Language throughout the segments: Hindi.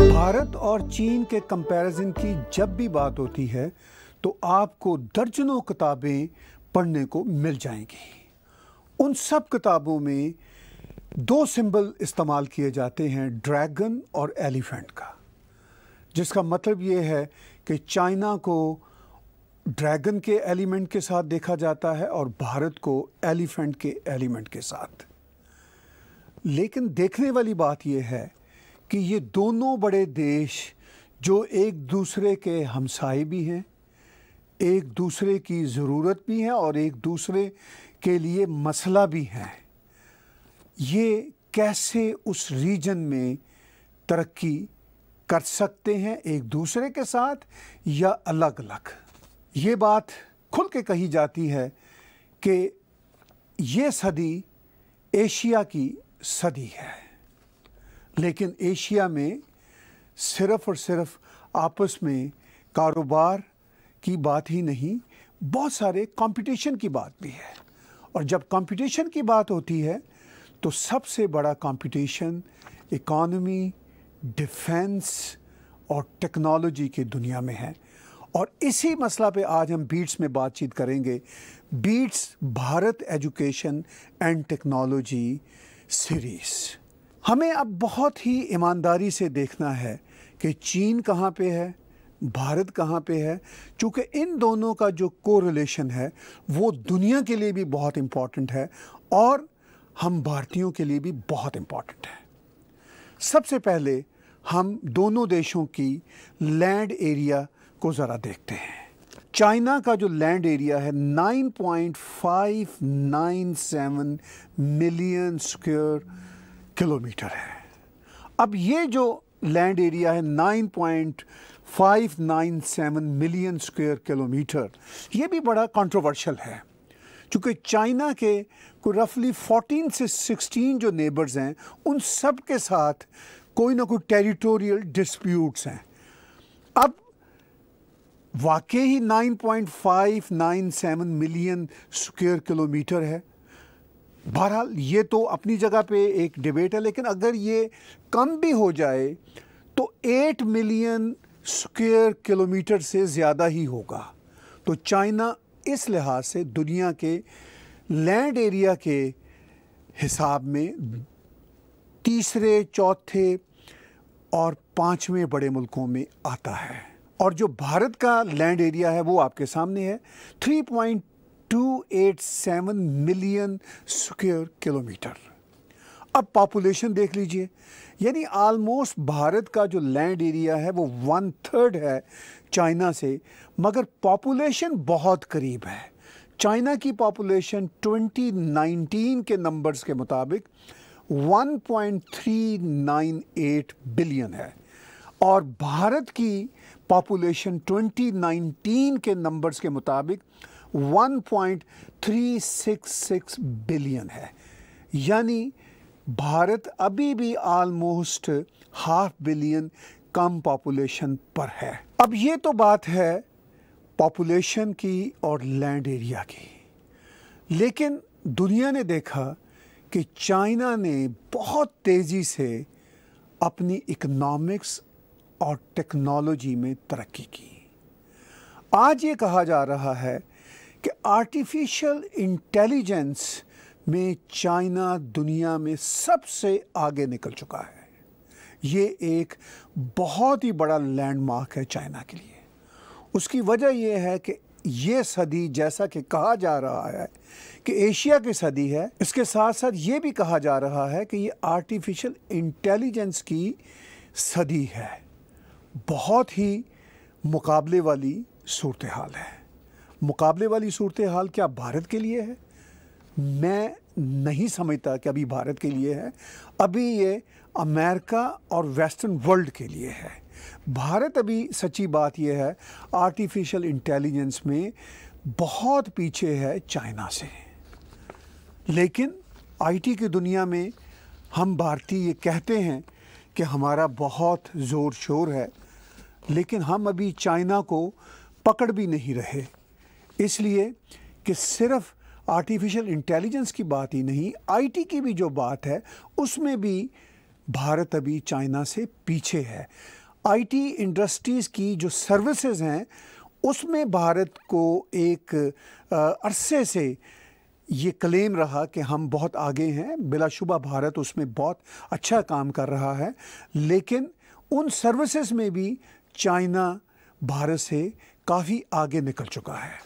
भारत और चीन के कंपैरिजन की जब भी बात होती है तो आपको दर्जनों किताबें पढ़ने को मिल जाएंगी उन सब किताबों में दो सिंबल इस्तेमाल किए जाते हैं ड्रैगन और एलिफेंट का जिसका मतलब ये है कि चाइना को ड्रैगन के एलिमेंट के साथ देखा जाता है और भारत को एलिफेंट के एलिमेंट के साथ लेकिन देखने वाली बात यह है कि ये दोनों बड़े देश जो एक दूसरे के हमसाए भी हैं एक दूसरे की ज़रूरत भी है और एक दूसरे के लिए मसला भी है ये कैसे उस रीजन में तरक्की कर सकते हैं एक दूसरे के साथ या अलग अलग ये बात खुल के कही जाती है कि ये सदी एशिया की सदी है लेकिन एशिया में सिर्फ और सिर्फ आपस में कारोबार की बात ही नहीं बहुत सारे कंपटीशन की बात भी है और जब कंपटीशन की बात होती है तो सबसे बड़ा कंपटीशन इकॉनमी डिफेंस और टेक्नोलॉजी की दुनिया में है और इसी मसला पे आज हम बीट्स में बातचीत करेंगे Beats Bharat education and technology series हमें अब बहुत ही ईमानदारी से देखना है कि चीन कहाँ पे है भारत कहाँ पे है चूँकि इन दोनों का जो को रिलेशन है वो दुनिया के लिए भी बहुत इम्पॉर्टेंट है और हम भारतीयों के लिए भी बहुत इम्पॉर्टेंट है सबसे पहले हम दोनों देशों की लैंड एरिया को ज़रा देखते हैं चाइना का जो लैंड एरिया है 9.597 मिलियन स्क्वायर किलोमीटर है अब ये जो लैंड एरिया है 9.597 मिलियन स्क्वायर किलोमीटर ये भी बड़ा कंट्रोवर्शियल है चूँकि चाइना के को रफली 14 से 16 जो नेबर्स हैं उन सब के साथ कोई ना कोई टेरिटोरियल डिस्प्यूट्स हैं अब वाकई ही 9.597 मिलियन स्क्वायर किलोमीटर है बहरहाल ये तो अपनी जगह पे एक डिबेट है लेकिन अगर ये कम भी हो जाए तो 8 मिलियन स्क्वायर किलोमीटर से ज़्यादा ही होगा तो चाइना इस लिहाज से दुनिया के लैंड एरिया के हिसाब में तीसरे चौथे और पांचवें बड़े मुल्कों में आता है और जो भारत का लैंड एरिया है वो आपके सामने है 3.287 मिलियन स्क्वायर किलोमीटर अब पॉपुलेशन देख लीजिए यानी आलमोस्ट भारत का जो लैंड एरिया है वो वन थर्ड है चाइना से मगर पॉपुलेशन बहुत करीब है चाइना की पॉपुलेशन 2019 के नंबर्स के मुताबिक 1.398 बिलियन है और भारत की पॉपुलेशन 2019 के नंबर्स के मुताबिक 1.366 बिलियन है यानी भारत अभी भी आलमोस्ट हाफ बिलियन कम पॉपुलेशन पर है अब ये तो बात है पॉपुलेशन की और लैंड एरिया की लेकिन दुनिया ने देखा कि चाइना ने बहुत तेज़ी से अपनी इकोनॉमिक्स और टेक्नोलॉजी में तरक्की की आज ये कहा जा रहा है कि आर्टिफिशियल इंटेलिजेंस में चाइना दुनिया में सबसे आगे निकल चुका है ये एक बहुत ही बड़ा लैंडमार्क है चाइना के लिए उसकी वजह यह है कि ये सदी जैसा कि कहा जा रहा है कि एशिया की सदी है इसके साथ साथ ये भी कहा जा रहा है कि ये आर्टिफिशियल इंटेलिजेंस की सदी है बहुत ही मुकाबले वाली सूरत हाल है मुकाबले वाली सूरत हाल क्या भारत के लिए है मैं नहीं समझता कि अभी भारत के लिए है अभी ये अमेरिका और वेस्टर्न वर्ल्ड के लिए है भारत अभी सच्ची बात यह है आर्टिफिशियल इंटेलिजेंस में बहुत पीछे है चाइना से लेकिन आईटी की दुनिया में हम भारतीय ये कहते हैं कि हमारा बहुत ज़ोर शोर है लेकिन हम अभी चाइना को पकड़ भी नहीं रहे इसलिए कि सिर्फ आर्टिफिशियल इंटेलिजेंस की बात ही नहीं आईटी की भी जो बात है उसमें भी भारत अभी चाइना से पीछे है आईटी इंडस्ट्रीज़ की जो सर्विसेज हैं उसमें भारत को एक अरसे से ये क्लेम रहा कि हम बहुत आगे हैं बिलाशुबा भारत उसमें बहुत अच्छा काम कर रहा है लेकिन उन सर्विसेज में भी चाइना भारत से काफ़ी आगे निकल चुका है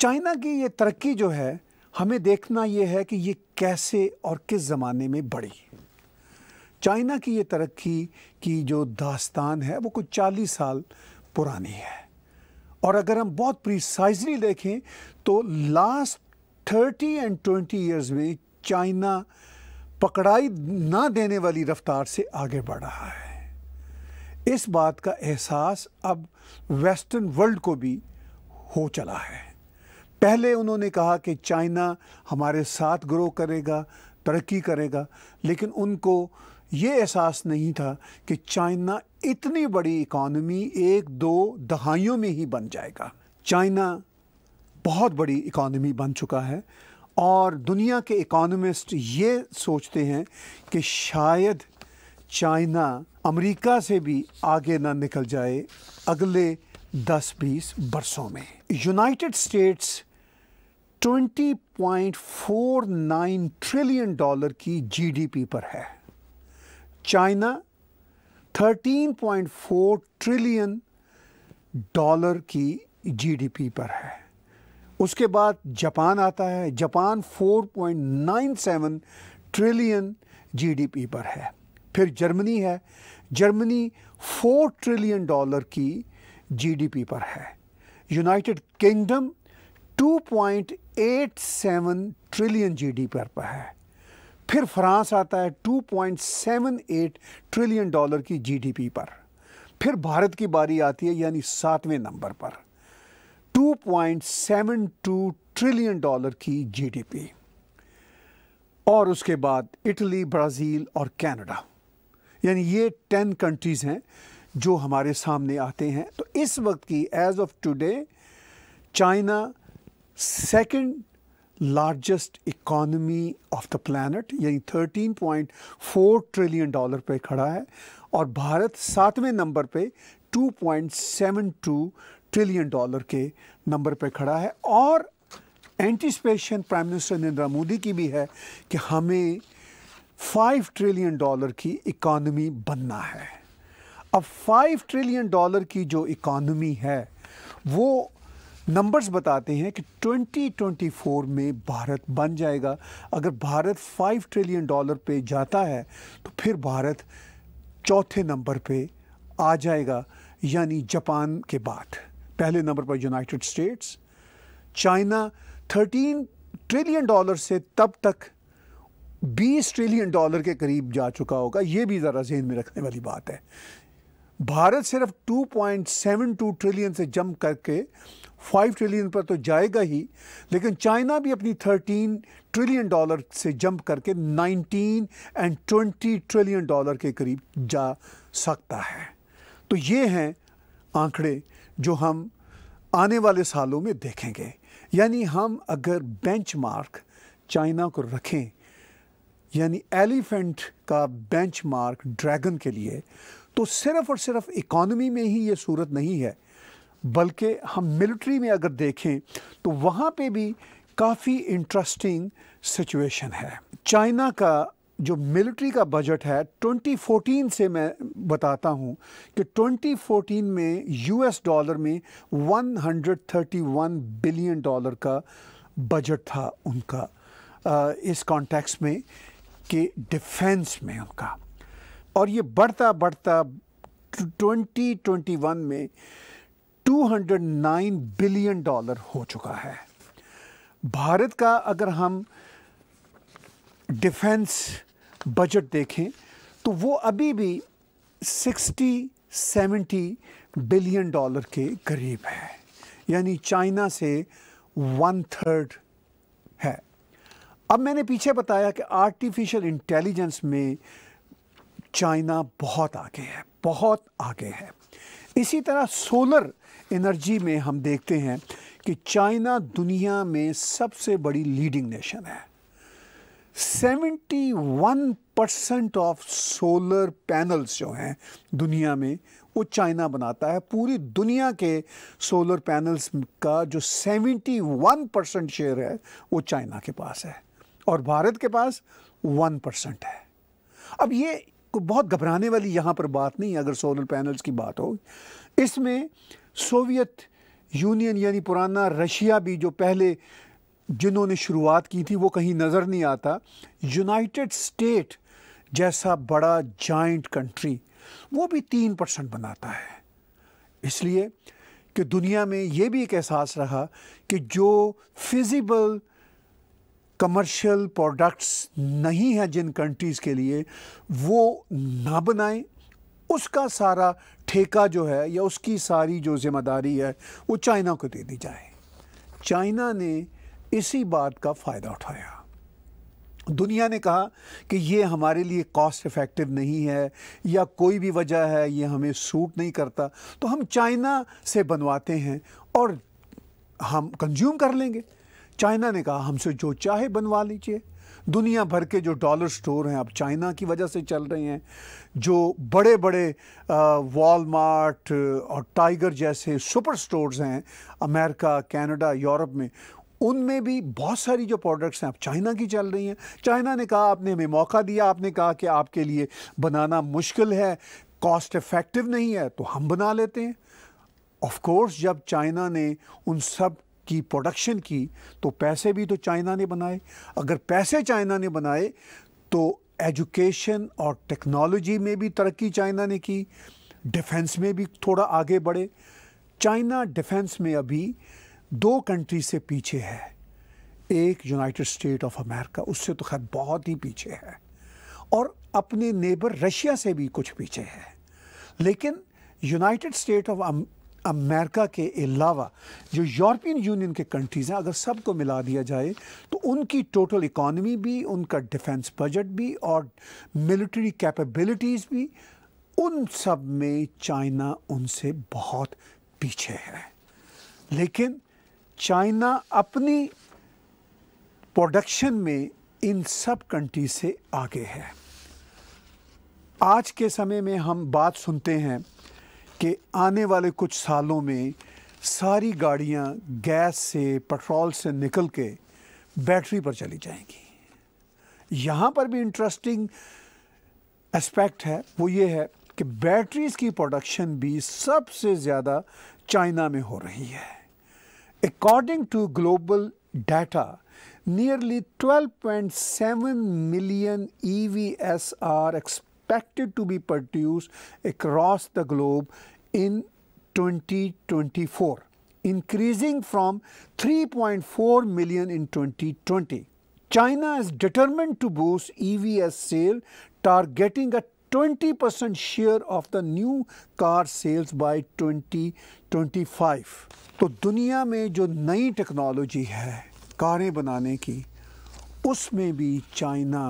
चाइना की ये तरक्की जो है हमें देखना ये है कि ये कैसे और किस ज़माने में बढ़ी चाइना की ये तरक्की की जो दास्तान है वो कुछ चालीस साल पुरानी है और अगर हम बहुत प्रिसाइजली देखें तो last thirty and twenty years में चाइना पकड़ाई ना देने वाली रफ्तार से आगे बढ़ रहा है इस बात का एहसास अब वेस्टर्न वर्ल्ड को भी हो चला है पहले उन्होंने कहा कि चाइना हमारे साथ ग्रो करेगा तरक्की करेगा लेकिन उनको ये एहसास नहीं था कि चाइना इतनी बड़ी इकॉनमी एक दो दहाइयों में ही बन जाएगा चाइना बहुत बड़ी इकॉनमी बन चुका है और दुनिया के इकोनमिस्ट ये सोचते हैं कि शायद चाइना अमेरिका से भी आगे ना निकल जाए अगले 10-20 बरसों में यूनाइटेड स्टेट्स 20.49 ट्रिलियन डॉलर की जीडीपी पर है चाइना 13.4 ट्रिलियन डॉलर की जीडीपी पर है उसके बाद जापान आता है जापान 4.97 ट्रिलियन जीडीपी पर है फिर जर्मनी है जर्मनी फोर ट्रिलियन डॉलर की जीडीपी पर है यूनाइटेड किंगडम 2.87 ट्रिलियन जीडीपी पर पर है फिर फ्रांस आता है 2.78 ट्रिलियन डॉलर की जीडीपी पर फिर भारत की बारी आती है यानी सातवें नंबर पर 2.72 ट्रिलियन डॉलर की जीडीपी और उसके बाद इटली ब्राज़ील और कनाडा यानी ये टेन कंट्रीज़ हैं जो हमारे सामने आते हैं तो इस वक्त की age of today China second largest economy of the planet यानी 13.4 ट्रिलियन डॉलर पे खड़ा है और भारत सातवें नंबर पे 2.72 ट्रिलियन डॉलर के नंबर पे खड़ा है और anticipation prime minister Narendra Modi की भी है कि हमें फाइव ट्रिलियन डॉलर की इकॉनमी बनना है अब फाइव ट्रिलियन डॉलर की जो इकॉनमी है वो नंबर्स बताते हैं कि 2024 में भारत बन जाएगा अगर भारत फाइव ट्रिलियन डॉलर पे जाता है तो फिर भारत चौथे नंबर पे आ जाएगा यानी जापान के बाद पहले नंबर पर United States China 13 trillion dollar से तब तक बीस ट्रिलियन डॉलर के करीब जा चुका होगा ये भी ज़रा जहन में रखने वाली बात है भारत सिर्फ 2.72 ट्रिलियन से जम करके 5 ट्रिलियन पर तो जाएगा ही लेकिन चाइना भी अपनी 13 ट्रिलियन डॉलर से जंप करके 19 एंड 20 ट्रिलियन डॉलर के करीब जा सकता है तो ये हैं आंकड़े जो हम आने वाले सालों में देखेंगे यानी हम अगर बेंचमार्क चाइना को रखें यानी एलिफेंट का बेंचमार्क ड्रैगन के लिए तो सिर्फ और सिर्फ इकॉनमी में ही ये सूरत नहीं है बल्कि हम मिलिट्री में अगर देखें तो वहाँ पे भी काफ़ी इंटरेस्टिंग सिचुएशन है चाइना का जो मिलिट्री का बजट है 2014 से मैं बताता हूँ कि 2014 में यूएस डॉलर में 131 बिलियन डॉलर का बजट था उनका इस कॉन्टेक्स्ट में के डिफेंस में उनका और ये बढ़ता बढ़ता 2021 में 209 बिलियन डॉलर हो चुका है भारत का अगर हम डिफेंस बजट देखें तो वो अभी भी 60 70 बिलियन डॉलर के करीब है यानी चाइना से वन थर्ड है अब मैंने पीछे बताया कि आर्टिफिशियल इंटेलिजेंस में चाइना बहुत आगे है बहुत आगे है इसी तरह सोलर एनर्जी में हम देखते हैं कि चाइना दुनिया में सबसे बड़ी लीडिंग नेशन है 71 परसेंट ऑफ सोलर पैनल्स जो हैं दुनिया में वो चाइना बनाता है पूरी दुनिया के सोलर पैनल्स का जो 71 परसेंट शेयर है वो चाइना के पास है और भारत के पास वन परसेंट है अब ये कोई बहुत घबराने वाली यहाँ पर बात नहीं है अगर सोलर पैनल्स की बात हो इसमें सोवियत यूनियन यानी पुराना रशिया भी जो पहले जिन्होंने शुरुआत की थी वो कहीं नज़र नहीं आता यूनाइटेड स्टेट जैसा बड़ा जॉइंट कंट्री वो भी तीन परसेंट बनाता है इसलिए कि दुनिया में ये भी एक एहसास रहा कि जो फिजिबल कमर्शियल प्रोडक्ट्स नहीं हैं जिन कंट्रीज़ के लिए वो ना बनाएं उसका सारा ठेका जो है या उसकी सारी जो ज़िम्मेदारी है वो चाइना को दे दी जाए चाइना ने इसी बात का फ़ायदा उठाया दुनिया ने कहा कि ये हमारे लिए कॉस्ट इफ़ेक्टिव नहीं है या कोई भी वजह है ये हमें सूट नहीं करता तो हम चाइना से बनवाते हैं और हम कंज्यूम कर लेंगे चाइना ने कहा हमसे जो चाहे बनवा लीजिए दुनिया भर के जो डॉलर स्टोर हैं अब चाइना की वजह से चल रहे हैं जो बड़े बड़े वॉलमार्ट और टाइगर जैसे सुपर स्टोर्स हैं अमेरिका कनाडा यूरोप में उनमें भी बहुत सारी जो प्रोडक्ट्स हैं अब चाइना की चल रही हैं चाइना ने कहा आपने हमें मौका दिया आपने कहा कि आपके लिए बनाना मुश्किल है कॉस्ट इफ़ेक्टिव नहीं है तो हम बना लेते हैं ऑफ कोर्स जब चाइना ने उन सब की प्रोडक्शन की तो पैसे भी तो चाइना ने बनाए अगर पैसे चाइना ने बनाए तो एजुकेशन और टेक्नोलॉजी में भी तरक्की चाइना ने की डिफेंस में भी थोड़ा आगे बढ़े चाइना डिफेंस में अभी दो कंट्री से पीछे है एक यूनाइटेड स्टेट ऑफ अमेरिका उससे तो खैर बहुत ही पीछे है और अपने नेबर रशिया से भी कुछ पीछे है लेकिन यूनाइटेड स्टेट ऑफ अमेरिका के अलावा जो यूरोपियन यूनियन के कंट्रीज़ हैं अगर सबको मिला दिया जाए तो उनकी टोटल इकॉनमी भी उनका डिफेंस बजट भी और मिलिट्री कैपेबिलिटीज़ भी उन सब में चाइना उनसे बहुत पीछे है लेकिन चाइना अपनी प्रोडक्शन में इन सब कंट्री से आगे है आज के समय में हम बात सुनते हैं कि आने वाले कुछ सालों में सारी गाड़ियां गैस से पेट्रोल से निकल के बैटरी पर चली जाएंगी यहाँ पर भी इंटरेस्टिंग एस्पेक्ट है वो ये है कि बैटरीज़ की प्रोडक्शन भी सबसे ज़्यादा चाइना में हो रही है according to global data nearly 12.7 V S R expected expected to be produced across the globe in 2024, increasing from 3.4 million in 2020. China is determined to boost EVs sale, targeting a 20% share of the new car sales by 2025. तो दुनिया में जो नई टेक्नोलॉजी है कारें बनाने की उसमें भी चाइना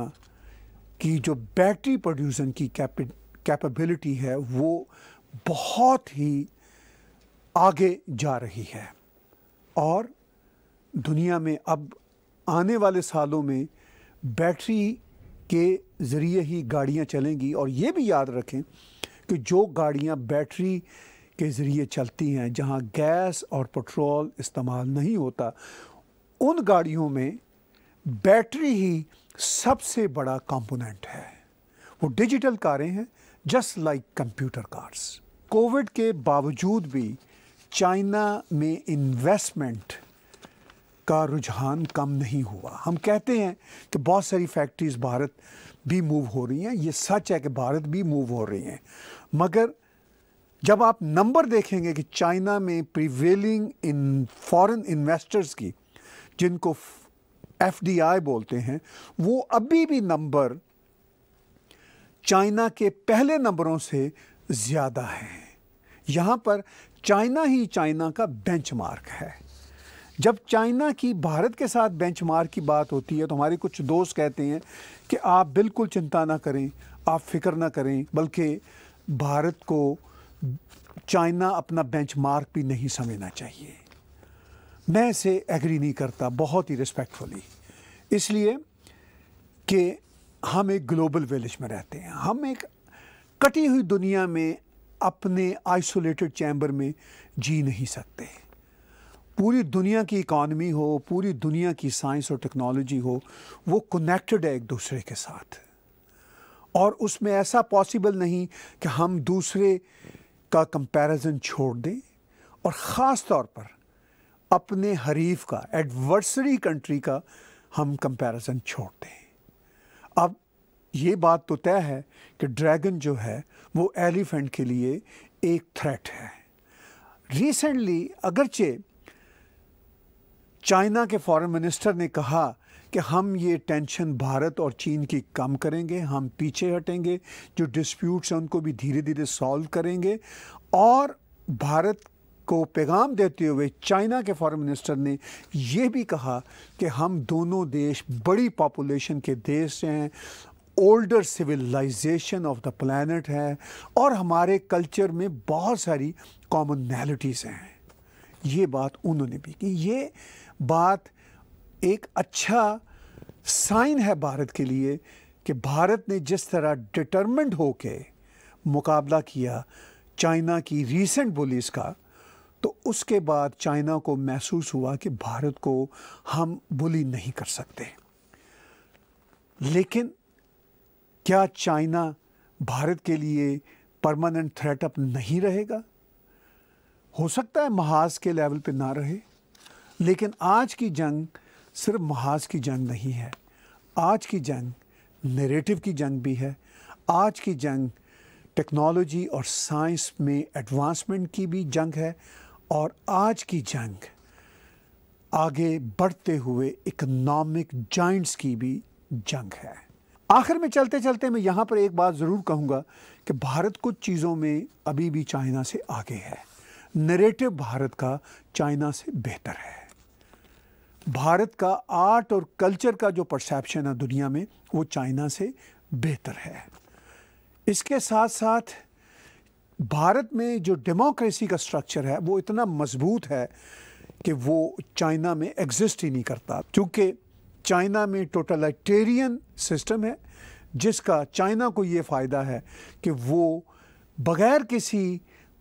कि जो बैटरी प्रोड्यूसन की कैपेबिलिटी है वो बहुत ही आगे जा रही है और दुनिया में अब आने वाले सालों में बैटरी के ज़रिए ही गाड़ियाँ चलेंगी और ये भी याद रखें कि जो गाड़ियाँ बैटरी के ज़रिए चलती हैं जहाँ गैस और पेट्रोल इस्तेमाल नहीं होता उन गाड़ियों में बैटरी ही सबसे बड़ा कंपोनेंट है वो डिजिटल कारें हैं just like computer cars covid के बावजूद भी चाइना में इन्वेस्टमेंट का रुझान कम नहीं हुआ हम कहते हैं कि बहुत सारी फैक्ट्रीज भारत भी मूव हो रही हैं ये सच है कि भारत भी मूव हो रही हैं मगर जब आप नंबर देखेंगे कि चाइना में प्रिवेलिंग इन फॉरेन इन्वेस्टर्स की जिनको एफडीआई बोलते हैं वो अभी भी नंबर चाइना के पहले नंबरों से ज़्यादा हैं यहाँ पर चाइना ही चाइना का बेंचमार्क है जब चाइना की भारत के साथ बेंचमार्क की बात होती है तो हमारे कुछ दोस्त कहते हैं कि आप बिल्कुल चिंता ना करें आप फिक्र ना करें बल्कि भारत को चाइना अपना बेंचमार्क भी नहीं समझना चाहिए मैं इसे एग्री नहीं करता बहुत ही रिस्पेक्टफुली इसलिए कि हम एक ग्लोबल विलेज में रहते हैं हम एक कटी हुई दुनिया में अपने आइसोलेटेड चैम्बर में जी नहीं सकते पूरी दुनिया की इकॉनमी हो पूरी दुनिया की साइंस और टेक्नोलॉजी हो वो कनेक्टेड है एक दूसरे के साथ और उसमें ऐसा पॉसिबल नहीं कि हम दूसरे का कंपैरिजन छोड़ दें और ख़ास तौर पर अपने हरीफ का एडवर्सरी कंट्री का हम कंपैरिजन छोड़ते हैं अब ये बात तो तय है कि ड्रैगन जो है वो एलिफेंट के लिए एक थ्रेट है रिसेंटली अगरचे चाइना के फॉरेन मिनिस्टर ने कहा कि हम ये टेंशन भारत और चीन की कम करेंगे हम पीछे हटेंगे जो डिस्प्यूट्स हैं उनको भी धीरे धीरे सॉल्व करेंगे और भारत को पैगाम देते हुए चाइना के फॉरेन मिनिस्टर ने यह भी कहा कि हम दोनों देश बड़ी पॉपुलेशन के देश हैं older civilisation of the planet है और हमारे कल्चर में बहुत सारी कॉमनैलिटीज़ हैं ये बात उन्होंने भी की ये बात एक अच्छा साइन है भारत के लिए कि भारत ने जिस तरह डिटर्मेंट होके मुकाबला किया चाइना की रीसेंट बुलिस का तो उसके बाद चाइना को महसूस हुआ कि भारत को हम बुली नहीं कर सकते लेकिन क्या चाइना भारत के लिए परमानेंट थ्रेट अप नहीं रहेगा हो सकता है महाज के लेवल पे ना रहे लेकिन आज की जंग सिर्फ महाज की जंग नहीं है आज की जंग नेरेटिव की जंग भी है आज की जंग टेक्नोलॉजी और साइंस में एडवांसमेंट की भी जंग है और आज की जंग आगे बढ़ते हुए इकोनॉमिक जाइंट्स की भी जंग है आखिर में चलते चलते मैं यहाँ पर एक बात ज़रूर कहूँगा कि भारत कुछ चीज़ों में अभी भी चाइना से आगे है नरेटिव भारत का चाइना से बेहतर है भारत का आर्ट और कल्चर का जो परसेप्शन है दुनिया में वो चाइना से बेहतर है इसके साथ साथ भारत में जो डेमोक्रेसी का स्ट्रक्चर है वो इतना मजबूत है कि वो चाइना में एग्जिस्ट ही नहीं करता क्योंकि चाइना में टोटलाइटेरियन सिस्टम है जिसका चाइना को ये फ़ायदा है कि वो बग़ैर किसी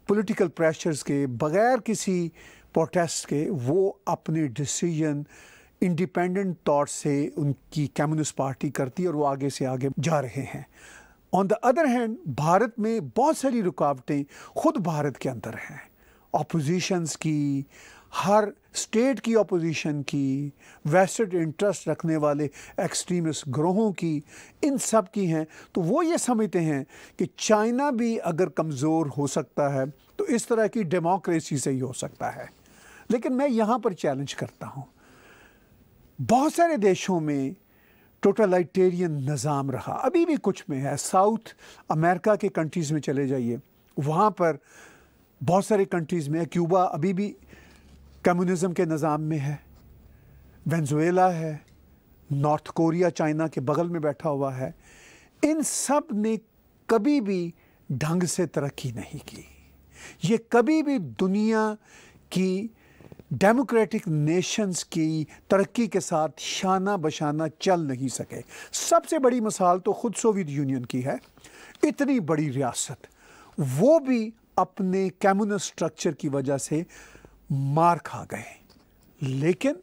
पॉलिटिकल प्रेशर्स के बग़ैर किसी प्रोटेस्ट के वो अपने डिसीजन इंडिपेंडेंट तौर से उनकी कम्युनिस्ट पार्टी करती है और वो आगे से आगे जा रहे हैं on the other hand Bharat में बहुत सारी रुकावटें खुद भारत के अंदर हैं अपोजिशंस की हर स्टेट की अपोजिशन की वेस्टेड इंटरेस्ट रखने वाले एक्सट्रीमिस्ट ग्रोहों की इन सब की हैं तो वो ये समझते हैं कि चाइना भी अगर कमज़ोर हो सकता है तो इस तरह की डेमोक्रेसी से ही हो सकता है लेकिन मैं यहाँ पर चैलेंज करता हूँ बहुत सारे देशों में टोटलाइटेरियन निज़ाम रहा अभी भी कुछ में है साउथ अमेरिका के कंट्रीज़ में चले जाइए वहाँ पर बहुत सारे कंट्रीज़ में है क्यूबा अभी भी कम्युनिज़म के निज़ाम में है वेंजुएला है नॉर्थ कोरिया चाइना के बगल में बैठा हुआ है इन सब ने कभी भी ढंग से तरक्की नहीं की ये कभी भी दुनिया की डेमोक्रेटिक नेशंस की तरक्की के साथ शाना बशाना चल नहीं सके सबसे बड़ी मिसाल तो खुद सोवियत यूनियन की है इतनी बड़ी रियासत वो भी अपने कम्युनिस्ट स्ट्रक्चर की वजह से मार खा गए लेकिन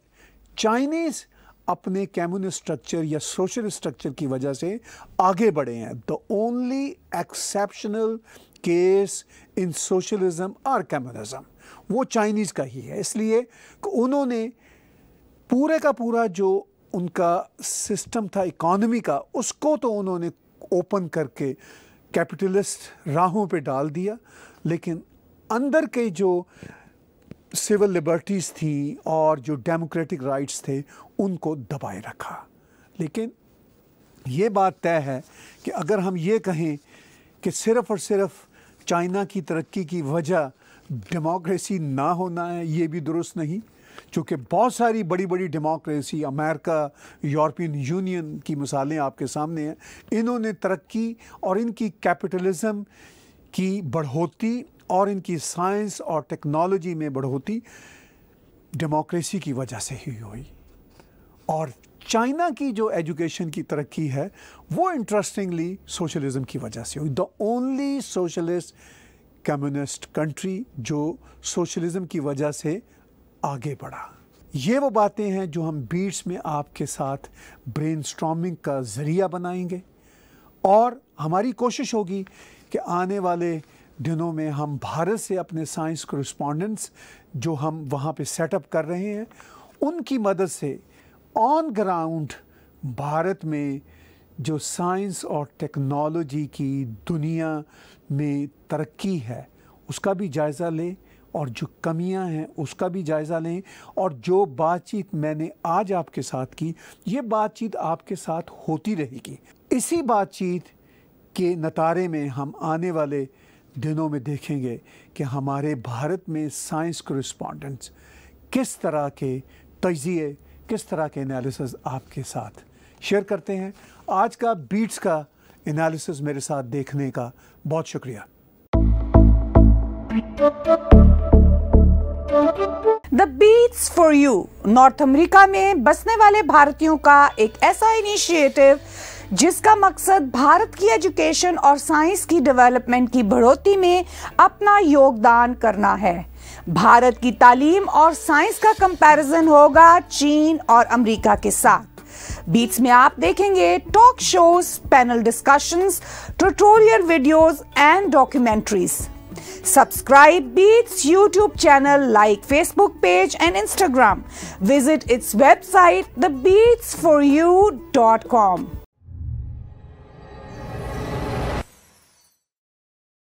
चाइनीज़ अपने कम्युनिस्ट स्ट्रक्चर या सोशल स्ट्रक्चर की वजह से आगे बढ़े हैं the only exceptional case in socialism और कम्युनिज्म वो चाइनीज़ का ही है इसलिए कि उन्होंने पूरे का पूरा जो उनका सिस्टम था इकॉनमी का उसको तो उन्होंने ओपन करके कैपिटलिस्ट राहों पे डाल दिया लेकिन अंदर के जो सिविल लिबर्टीज़ थी और जो डेमोक्रेटिक राइट्स थे उनको दबाए रखा लेकिन ये बात तय है कि अगर हम ये कहें कि सिर्फ़ और सिर्फ़ चाइना की तरक्की की वजह डेमोक्रेसी ना होना है ये भी दुरुस्त नहीं चूँकि बहुत सारी बड़ी बड़ी डेमोक्रेसी अमेरिका यूरोपियन यूनियन की मिसालें आपके सामने हैं इन्होंने तरक्की और इनकी कैपिटलिज्म की बढ़ोती और इनकी साइंस और टेक्नोलॉजी में बढ़ोती डेमोक्रेसी की वजह से ही हुई और चाइना की जो एजुकेशन की तरक्की है वो इंटरेस्टिंगली सोशलिज्म की वजह से हुई the only socialist communist country जो सोशलिज्म की वजह से आगे बढ़ा ये वो बातें हैं जो हम बीट्स में आपके साथ ब्रेन का ज़रिया बनाएंगे और हमारी कोशिश होगी कि आने वाले दिनों में हम भारत से अपने साइंस करस्पॉन्डेंट्स जो हम वहाँ पे सेटअप कर रहे हैं उनकी मदद से ऑन ग्राउंड भारत में जो साइंस और टेक्नोलॉजी की दुनिया में तरक्की है उसका भी जायज़ा लें और जो कमियां हैं उसका भी जायज़ा लें और जो बातचीत मैंने आज आपके साथ की ये बातचीत आपके साथ होती रहेगी इसी बातचीत के नतारे में हम आने वाले दिनों में देखेंगे कि हमारे भारत में साइंस करस्पॉन्डेंट्स किस तरह के तजिए किस तरह के एनालिसिस आपके साथ शेयर करते हैं आज का बीट्स का एनालिसिस मेरे साथ देखने का बहुत शुक्रिया the Beats for you North America में बसने वाले भारतीयों का एक ऐसा इनिशिएटिव जिसका मकसद भारत की एजुकेशन और साइंस की डेवलपमेंट की बढ़ोतरी में अपना योगदान करना है भारत की तालीम और साइंस का कंपैरिजन होगा चीन और अमेरिका के साथ बीच में आप देखेंगे talk shows panel discussions tutorial videos and documentaries subscribe Beats YouTube channel like Facebook page and Instagram visit its website the Beats for you dot com